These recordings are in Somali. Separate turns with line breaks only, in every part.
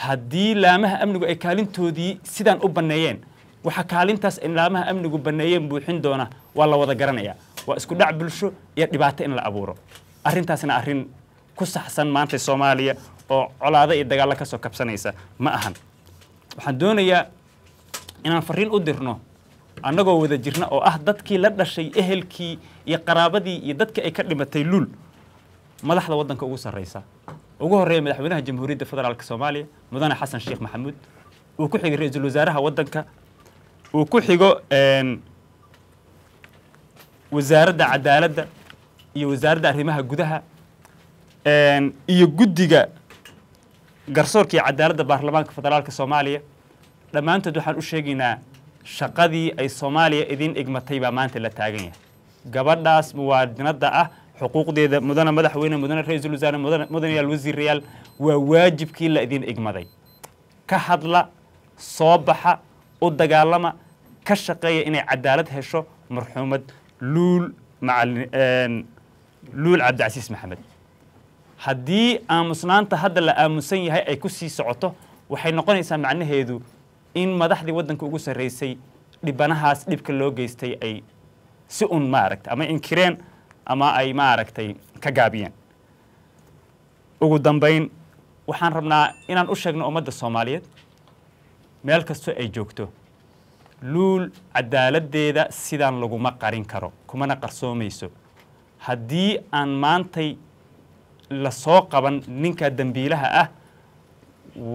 haddii laamaha amnigu ay kaalintoodii sidaan u banneeyeen waxa kaalintaas ay laamaha amnigu banneeyeen buuxin doona waa la wada garanayaa waa isku dhac bulsho iyo dhibaato in la abuuro arrintaasna arrin ku saxsan maanta soomaaliya oo colaado iyo dagaallo ka soo kabsanaysa ma ahan waxaan doonayaa inaan fariin u dirno annagoo wada jirna oo ah dadkii la dhashay ehelkii iyo qaraabadii iyo dadkii ay ka dhimatay luul madaxda waddanka ugu sarraysa ugu horreeya madaxweynaha jamhuuriyadda federaalka soomaaliya mudane xasan sheekh maxamuud uu ku xigo ra-iisul wasaaraha waddanka uu ku xigo wasaaradda cadaaladda iyo wasaaradda arrimaha gudaha iyo guddiga garsoorkii iyo cadaaladda baarlamaanka federaalka soomaaliya dhammaantood waxaan u sheegaynaa shaqadii ay soomaaliya idiin igmatay baa maanta la taagan yahay gabadhaas muwaadinadda ah xuquuqdeeda mudane madaxweyne mudane ra-iisul wasaare mudanayaal wasiirayaal waa waajibkii la idin igmaday ka hadla soo baxa u dagaalama ka shaqeeya inay cadaalad hesho marxuumad luul luul cabdicasiis maxamed haddii aamusnaanta hadda la aamusan yahay ay ku sii socoto waxay noqonaysaa macnaheedu in madaxdii waddanka ugu sarraysay dhibanahaas dhibka loo geystay ay si un maaragta ama inkireen ama ay maaragtay ka gaabiyeen ugu dambayn waxaan rabnaa inaan u sheegno ummadda soomaaliyeed meel kastoo ay joogto luul cadaaladdeeda sidaan laguma qarin karo kumana qarsoomayso haddii aan maantay la soo qaban ninka dembiilaha ah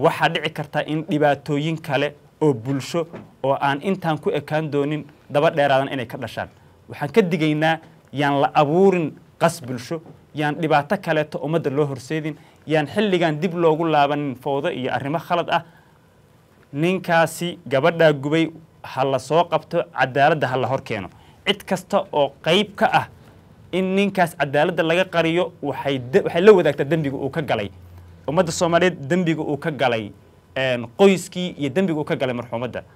waxaa dhici karta in dhibaatooyin kale oo bulsho oo aan intaan ku ekaan doonin daba dheeraadan inay ka dhashaan waxaan ka digaynaa yaan la abuurin qas bulsho yaan dhibaato kaleeto ummadda loo horseedin yaan xilligan dib loogu laabanin fowdo iyo arrimo khalad ah ninkaasi gabadhaa gubay ha la soo qabto cadaaladda ha la hor keeno cid kasta oo qayb ka ah in ninkaas cadaaladda laga qariyo waxay waxay la wadaagtaa dembiga uu ka galay ummadda soomaaliyeed dembiga uu ka galay qoyskii iyo dembiga uu ka galay marxuumadda